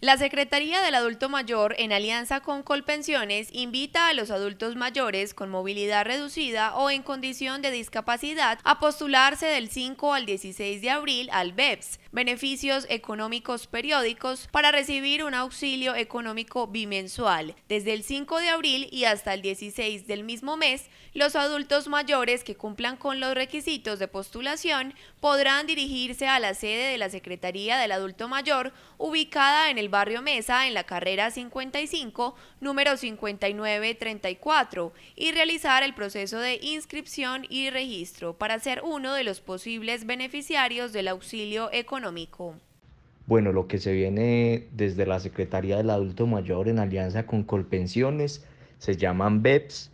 La Secretaría del Adulto Mayor, en alianza con Colpensiones, invita a los adultos mayores con movilidad reducida o en condición de discapacidad a postularse del 5 al 16 de abril al BEPS, beneficios económicos periódicos, para recibir un auxilio económico bimensual. Desde el 5 de abril y hasta el 16 del mismo mes, los adultos mayores que cumplan con los requisitos de postulación podrán dirigirse a la sede de la Secretaría del Adulto Mayor, ubicada en el barrio Mesa, en la carrera 55, número 5934, y realizar el proceso de inscripción y registro para ser uno de los posibles beneficiarios del auxilio económico. Bueno, lo que se viene desde la Secretaría del Adulto Mayor en alianza con Colpensiones se llaman BEPS,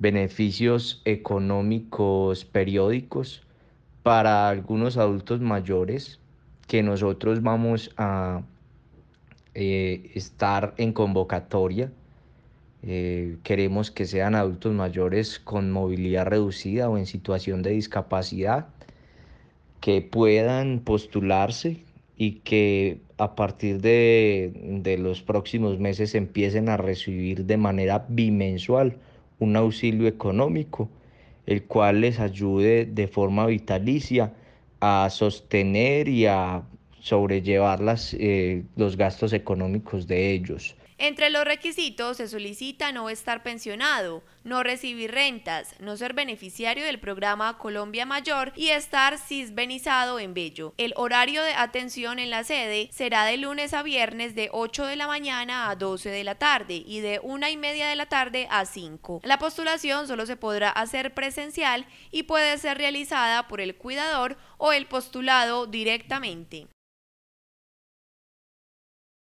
beneficios económicos periódicos para algunos adultos mayores que nosotros vamos a eh, estar en convocatoria. Eh, queremos que sean adultos mayores con movilidad reducida o en situación de discapacidad, que puedan postularse y que a partir de, de los próximos meses empiecen a recibir de manera bimensual un auxilio económico, el cual les ayude de forma vitalicia a sostener y a sobrellevar eh, los gastos económicos de ellos. Entre los requisitos se solicita no estar pensionado, no recibir rentas, no ser beneficiario del programa Colombia Mayor y estar cisbenizado en Bello. El horario de atención en la sede será de lunes a viernes de 8 de la mañana a 12 de la tarde y de 1 y media de la tarde a 5. La postulación solo se podrá hacer presencial y puede ser realizada por el cuidador o el postulado directamente.